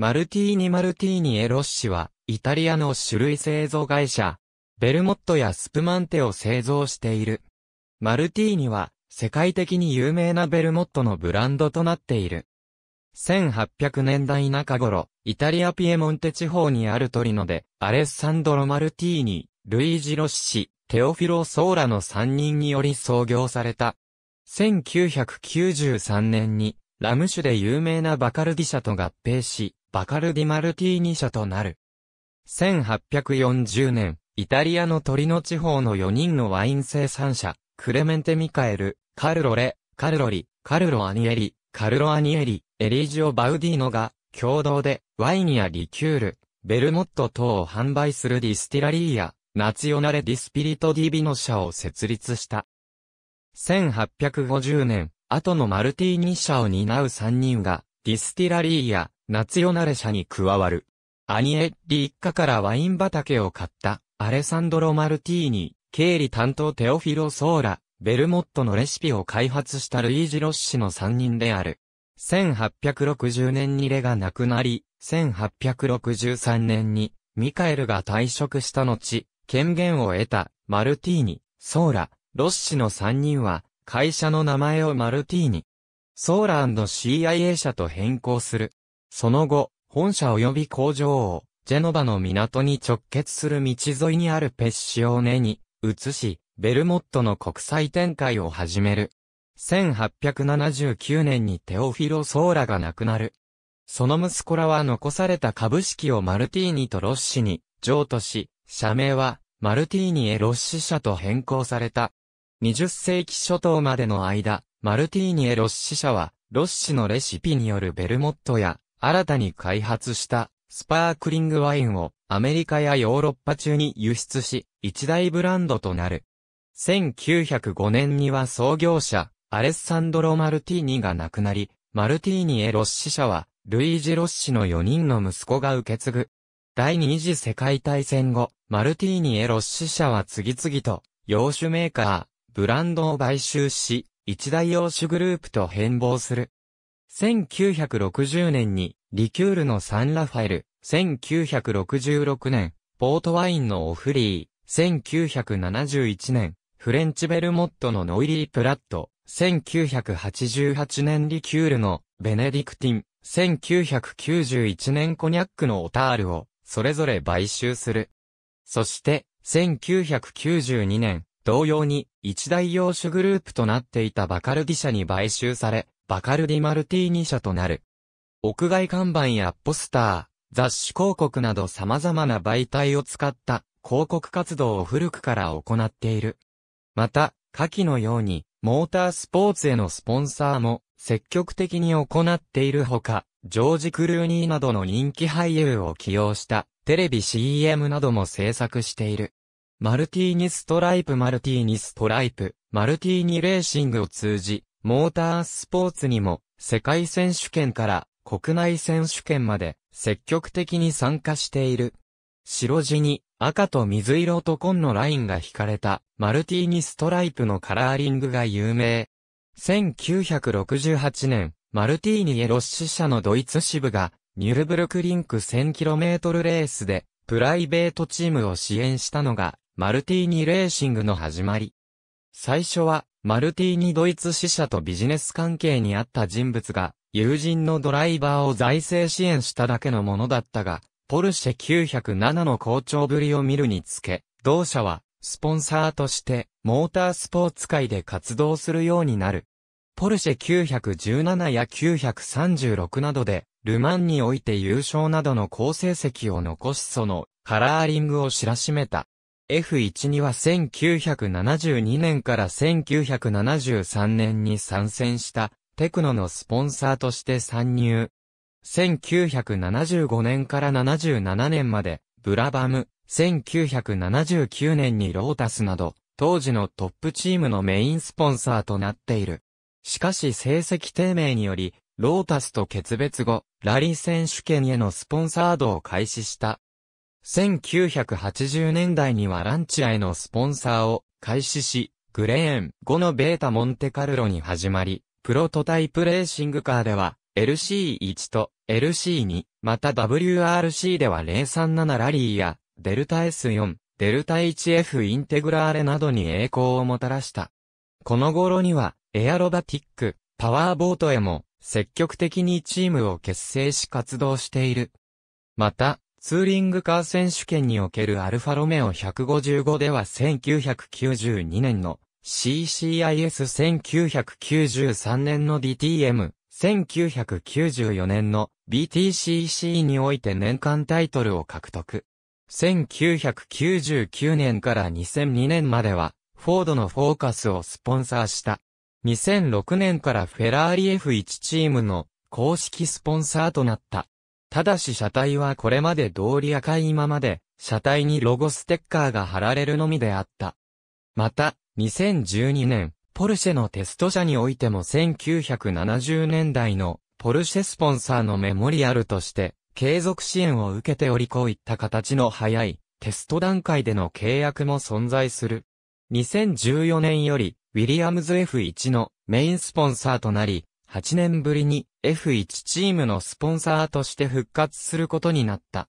マルティーニ・マルティーニ・エロッシは、イタリアの種類製造会社、ベルモットやスプマンテを製造している。マルティーニは、世界的に有名なベルモットのブランドとなっている。1800年代中頃、イタリアピエモンテ地方にあるトリノで、アレッサンドロ・マルティーニ、ルイージ・ロッシ、テオフィロ・ソーラの3人により創業された。1993年に、ラム酒で有名なバカルディ社と合併し、バカルディ・マルティーニ社となる。1840年、イタリアのトリノ地方の4人のワイン生産者、クレメンテ・ミカエル、カルロレ、カルロリ、カルロ・アニエリ、カルロ・アニエリ、エリージオ・バウディーノが、共同で、ワインやリキュール、ベルモット等を販売するディスティラリーや、ナツヨナレ・ディスピリト・ディビノ社を設立した。1850年、後のマルティーニ社を担う3人が、ディスティラリーや、夏夜なれ者に加わる。アニエッリ一家からワイン畑を買った、アレサンドロ・マルティーニ、経理担当テオフィロ・ソーラ、ベルモットのレシピを開発したルイージ・ロッシの3人である。1860年にレが亡くなり、1863年にミカエルが退職した後、権限を得たマルティーニ、ソーラ、ロッシの3人は会社の名前をマルティーニ、ソーラ &CIA 社と変更する。その後、本社及び工場を、ジェノバの港に直結する道沿いにあるペッシオーネに移し、ベルモットの国際展開を始める。1879年にテオフィロ・ソーラが亡くなる。その息子らは残された株式をマルティーニとロッシに譲渡し、社名はマルティーニへロッシ社と変更された。20世紀初頭までの間、マルティーニへロッシ社は、ロッシのレシピによるベルモットや新たに開発したスパークリングワインをアメリカやヨーロッパ中に輸出し、一大ブランドとなる。1905年には創業者、アレッサンドロ・マルティーニが亡くなり、マルティーニへロッシ社は、ルイージ・ロッシの4人の息子が受け継ぐ。第二次世界大戦後、マルティーニへロッシ社は次々と、洋酒メーカー、ブランドを買収し、一大洋酒グループと変貌する。1960年にリキュールのサンラファエル、1966年、ポートワインのオフリー、1971年、フレンチベルモットのノイリー・プラット、1988年リキュールのベネディクティン、1991年コニャックのオタールを、それぞれ買収する。そして、1992年、同様に一大洋酒グループとなっていたバカルディ社に買収され、バカルディ・マルティーニ社となる。屋外看板やポスター、雑誌広告など様々な媒体を使った広告活動を古くから行っている。また、下記のように、モータースポーツへのスポンサーも積極的に行っているほか、ジョージ・クルーニーなどの人気俳優を起用したテレビ CM なども制作している。マルティーニストライプマルティーニストライプ、マルティーニレーシングを通じ、モータースポーツにも、世界選手権から国内選手権まで積極的に参加している。白地に赤と水色と紺のラインが引かれたマルティーニストライプのカラーリングが有名。1968年、マルティーニエロッシ社のドイツ支部がニュルブルクリンク 1000km レースでプライベートチームを支援したのがマルティーニレーシングの始まり。最初はマルティーニドイツ支社とビジネス関係にあった人物が、友人のドライバーを財政支援しただけのものだったが、ポルシェ907の好調ぶりを見るにつけ、同社は、スポンサーとして、モータースポーツ界で活動するようになる。ポルシェ917や936などで、ルマンにおいて優勝などの好成績を残しその、カラーリングを知らしめた。F12 は1972年から1973年に参戦したテクノのスポンサーとして参入。1975年から77年までブラバム、1979年にロータスなど当時のトップチームのメインスポンサーとなっている。しかし成績低迷によりロータスと決別後、ラリー選手権へのスポンサードを開始した。1980年代にはランチアへのスポンサーを開始し、グレーン5のベータモンテカルロに始まり、プロトタイプレーシングカーでは LC1 と LC2、また WRC では037ラリーやデルタ S4、デルタ 1F インテグラーレなどに栄光をもたらした。この頃にはエアロバティック、パワーボートへも積極的にチームを結成し活動している。また、ツーリングカー選手権におけるアルファロメオ155では1992年の CCIS1993 年の DTM、1994年の BTCC において年間タイトルを獲得。1999年から2002年までは、フォードのフォーカスをスポンサーした。2006年からフェラーリ F1 チームの公式スポンサーとなった。ただし車体はこれまで通り赤いままで、車体にロゴステッカーが貼られるのみであった。また、2012年、ポルシェのテスト車においても1970年代のポルシェスポンサーのメモリアルとして、継続支援を受けておりこういった形の早い、テスト段階での契約も存在する。2014年より、ウィリアムズ F1 のメインスポンサーとなり、8年ぶりに F1 チームのスポンサーとして復活することになった。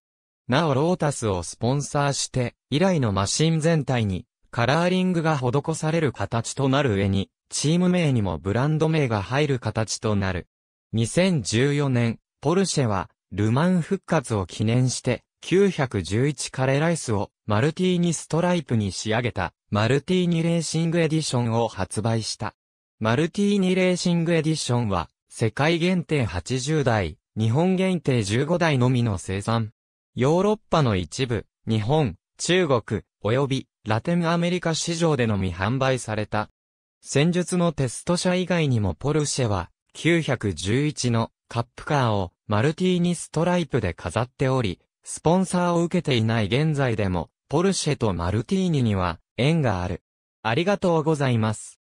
なおロータスをスポンサーして、以来のマシン全体にカラーリングが施される形となる上に、チーム名にもブランド名が入る形となる。2014年、ポルシェは、ルマン復活を記念して、911カレーライスをマルティーニストライプに仕上げたマルティーニレーシングエディションを発売した。マルティーニレーシングエディションは、世界限定80台、日本限定15台のみの生産。ヨーロッパの一部、日本、中国、及びラテンアメリカ市場でのみ販売された。戦術のテスト車以外にもポルシェは、911のカップカーをマルティーニストライプで飾っており、スポンサーを受けていない現在でも、ポルシェとマルティーニには縁がある。ありがとうございます。